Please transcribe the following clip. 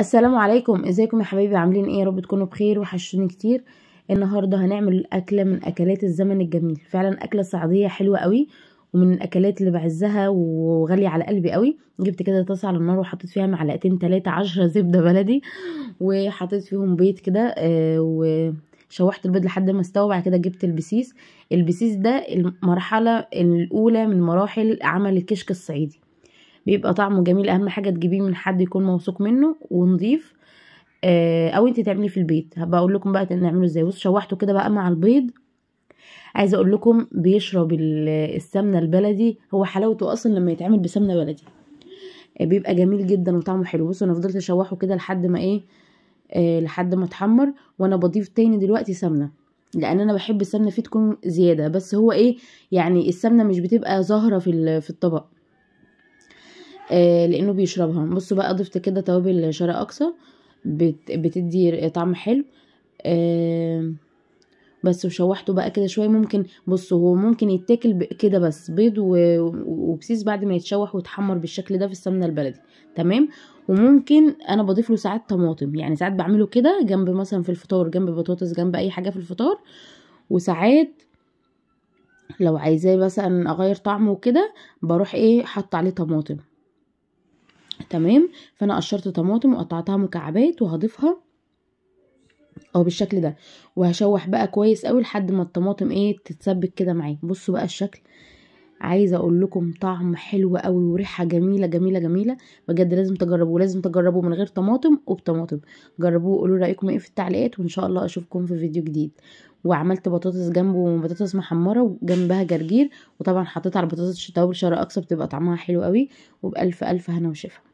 السلام عليكم ازيكم يا حبايبي عاملين ايه رب تكونوا بخير وحشوني كتير النهارده هنعمل اكله من اكلات الزمن الجميل فعلا اكله صعيديه حلوه قوي ومن الاكلات اللي بعزها وغاليه على قلبي قوي جبت كده طاسه على النار وحطيت فيها معلقتين تلاتة عشرة زبده بلدي وحطيت فيهم بيض كده آه، وشوحت البيض لحد ما استوى بعد كده جبت البسيس البسيس ده المرحله الاولى من مراحل عمل الكشك الصعيدي بيبقى طعمه جميل اهم حاجه تجيبيه من حد يكون موثوق منه ونضيف آه، او انت تعمليه في البيت هبقى اقول لكم بقى نعمله ازاي بصوا شوحته كده بقى مع البيض عايزه اقول لكم بيشرب السمنه البلدي هو حلاوته اصلا لما يتعمل بسمنه بلدي آه، بيبقى جميل جدا وطعمه حلو بصوا انا فضلت اشوحه كده لحد ما ايه آه، لحد ما اتحمر وانا بضيف تاني دلوقتي سمنه لان انا بحب السمنه فيه تكون زياده بس هو ايه يعني السمنه مش بتبقى ظاهره في في الطبق آه، لانه بيشربها بصوا بقى ضفت كده توابل شرق اقصى بت... بتدي طعم حلو بس وشوحته بقى كده شويه ممكن بصوا هو ممكن يتاكل كده بس بيض و... وبسيس بعد ما يتشوح ويتحمر بالشكل ده في السمنه البلدي تمام وممكن انا بضيف له ساعات طماطم يعني ساعات بعمله كده جنب مثلا في الفطار جنب بطاطس جنب اي حاجه في الفطار وساعات لو عايزاه مثلا اغير طعمه وكده بروح ايه حط عليه طماطم تمام فانا قشرت طماطم وقطعتها مكعبات وهضيفها او بالشكل ده وهشوح بقى كويس قوي لحد ما الطماطم ايه تتسبك كده معايا بصوا بقى الشكل عايزه اقول لكم طعم حلو قوي وريحه جميله جميله جميله بجد لازم تجربوه لازم تجربوه من غير طماطم وبطماطم جربوه وقولوا رايكم ايه في التعليقات وان شاء الله اشوفكم في فيديو جديد وعملت بطاطس جنبه بطاطس محمره وجنبها جرجير وطبعا حطيت على البطاطس توابل شرق اقصى بتبقى طعمها حلو قوي وبالف الف هنا وشفا